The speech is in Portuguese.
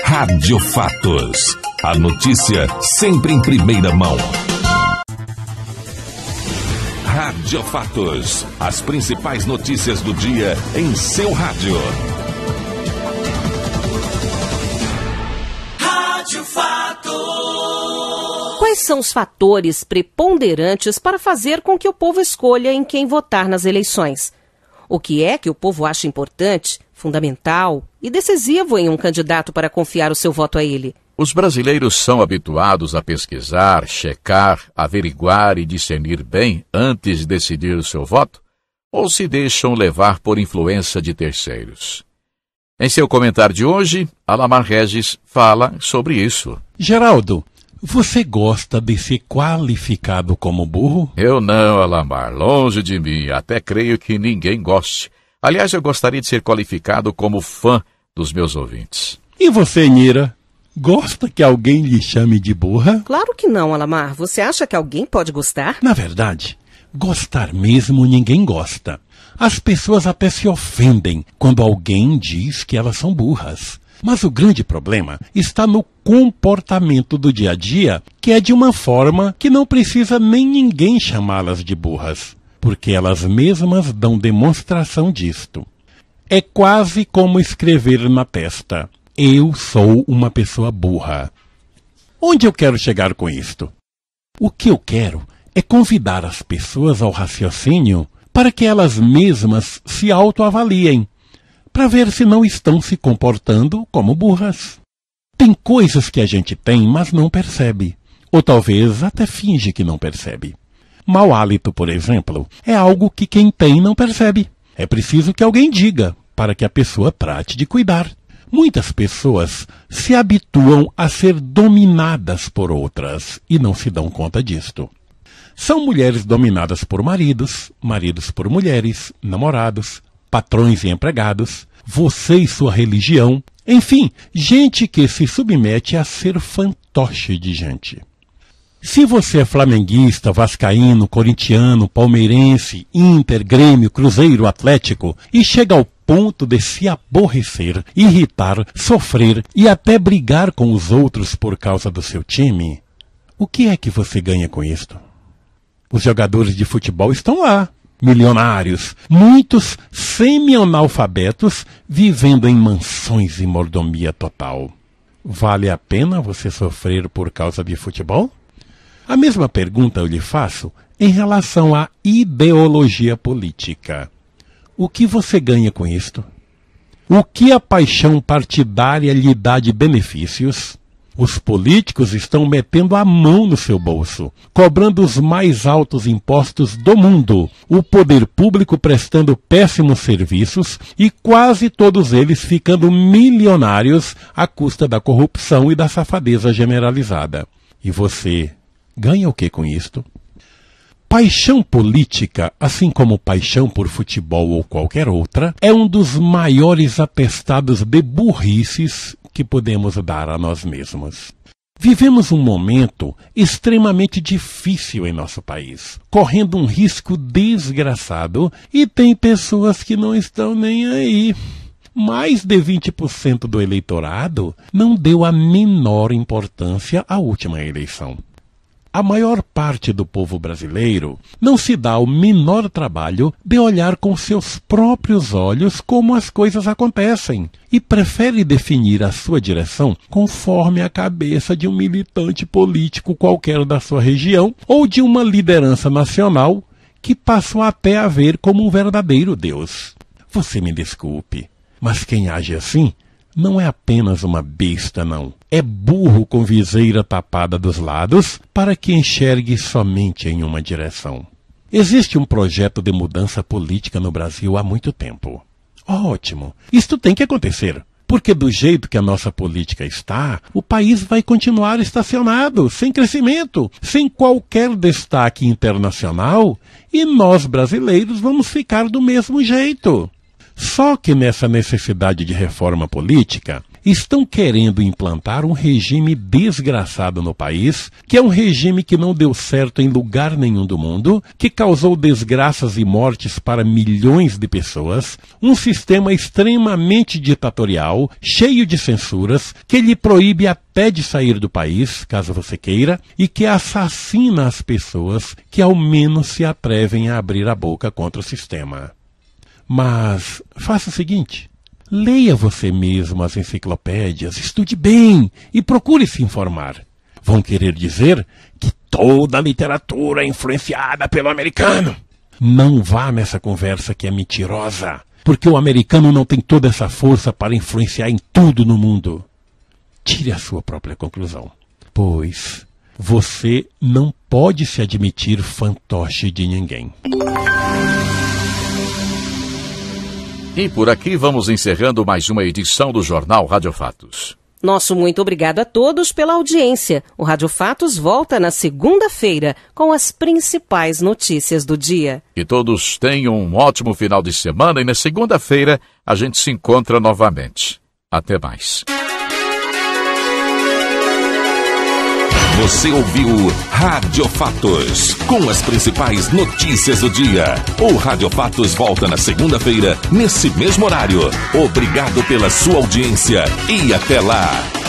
Rádio Fatos. A notícia sempre em primeira mão. Rádio Fatos. As principais notícias do dia em seu rádio. Rádio Fatos. Quais são os fatores preponderantes para fazer com que o povo escolha em quem votar nas eleições? O que é que o povo acha importante? fundamental e decisivo em um candidato para confiar o seu voto a ele. Os brasileiros são habituados a pesquisar, checar, averiguar e discernir bem antes de decidir o seu voto, ou se deixam levar por influência de terceiros. Em seu comentário de hoje, Alamar Regis fala sobre isso. Geraldo, você gosta de ser qualificado como burro? Eu não, Alamar, longe de mim. Até creio que ninguém goste. Aliás, eu gostaria de ser qualificado como fã dos meus ouvintes. E você, Nira? Gosta que alguém lhe chame de burra? Claro que não, Alamar. Você acha que alguém pode gostar? Na verdade, gostar mesmo ninguém gosta. As pessoas até se ofendem quando alguém diz que elas são burras. Mas o grande problema está no comportamento do dia a dia, que é de uma forma que não precisa nem ninguém chamá-las de burras porque elas mesmas dão demonstração disto. É quase como escrever na testa: Eu sou uma pessoa burra. Onde eu quero chegar com isto? O que eu quero é convidar as pessoas ao raciocínio para que elas mesmas se autoavaliem, para ver se não estão se comportando como burras. Tem coisas que a gente tem, mas não percebe, ou talvez até finge que não percebe. Mau hálito, por exemplo, é algo que quem tem não percebe. É preciso que alguém diga para que a pessoa trate de cuidar. Muitas pessoas se habituam a ser dominadas por outras e não se dão conta disto. São mulheres dominadas por maridos, maridos por mulheres, namorados, patrões e empregados, você e sua religião, enfim, gente que se submete a ser fantoche de gente. Se você é flamenguista, vascaíno, corintiano, palmeirense, Inter, Grêmio, Cruzeiro, Atlético e chega ao ponto de se aborrecer, irritar, sofrer e até brigar com os outros por causa do seu time, o que é que você ganha com isto? Os jogadores de futebol estão lá, milionários, muitos semi-analfabetos vivendo em mansões e mordomia total. Vale a pena você sofrer por causa de futebol? A mesma pergunta eu lhe faço em relação à ideologia política. O que você ganha com isto? O que a paixão partidária lhe dá de benefícios? Os políticos estão metendo a mão no seu bolso, cobrando os mais altos impostos do mundo, o poder público prestando péssimos serviços e quase todos eles ficando milionários à custa da corrupção e da safadeza generalizada. E você ganha o que com isto? Paixão política, assim como paixão por futebol ou qualquer outra, é um dos maiores atestados de burrices que podemos dar a nós mesmos. Vivemos um momento extremamente difícil em nosso país, correndo um risco desgraçado, e tem pessoas que não estão nem aí. Mais de 20% do eleitorado não deu a menor importância à última eleição a maior parte do povo brasileiro não se dá o menor trabalho de olhar com seus próprios olhos como as coisas acontecem e prefere definir a sua direção conforme a cabeça de um militante político qualquer da sua região ou de uma liderança nacional que passou até a ver como um verdadeiro Deus. Você me desculpe, mas quem age assim não é apenas uma besta, não. É burro com viseira tapada dos lados para que enxergue somente em uma direção. Existe um projeto de mudança política no Brasil há muito tempo. Ótimo! Isto tem que acontecer. Porque, do jeito que a nossa política está, o país vai continuar estacionado, sem crescimento, sem qualquer destaque internacional, e nós brasileiros vamos ficar do mesmo jeito. Só que nessa necessidade de reforma política, estão querendo implantar um regime desgraçado no país, que é um regime que não deu certo em lugar nenhum do mundo, que causou desgraças e mortes para milhões de pessoas, um sistema extremamente ditatorial, cheio de censuras, que lhe proíbe até de sair do país, caso você queira, e que assassina as pessoas que ao menos se atrevem a abrir a boca contra o sistema. Mas faça o seguinte: leia você mesmo as enciclopédias, estude bem e procure se informar. Vão querer dizer que toda a literatura é influenciada pelo americano. Não vá nessa conversa que é mentirosa, porque o americano não tem toda essa força para influenciar em tudo no mundo. Tire a sua própria conclusão, pois você não pode se admitir fantoche de ninguém. E por aqui vamos encerrando mais uma edição do Jornal Rádio Fatos. Nosso muito obrigado a todos pela audiência. O Rádio Fatos volta na segunda-feira com as principais notícias do dia. Que todos tenham um ótimo final de semana e na segunda-feira a gente se encontra novamente. Até mais. Você ouviu Rádio Fatos, com as principais notícias do dia. O Rádio Fatos volta na segunda-feira, nesse mesmo horário. Obrigado pela sua audiência e até lá.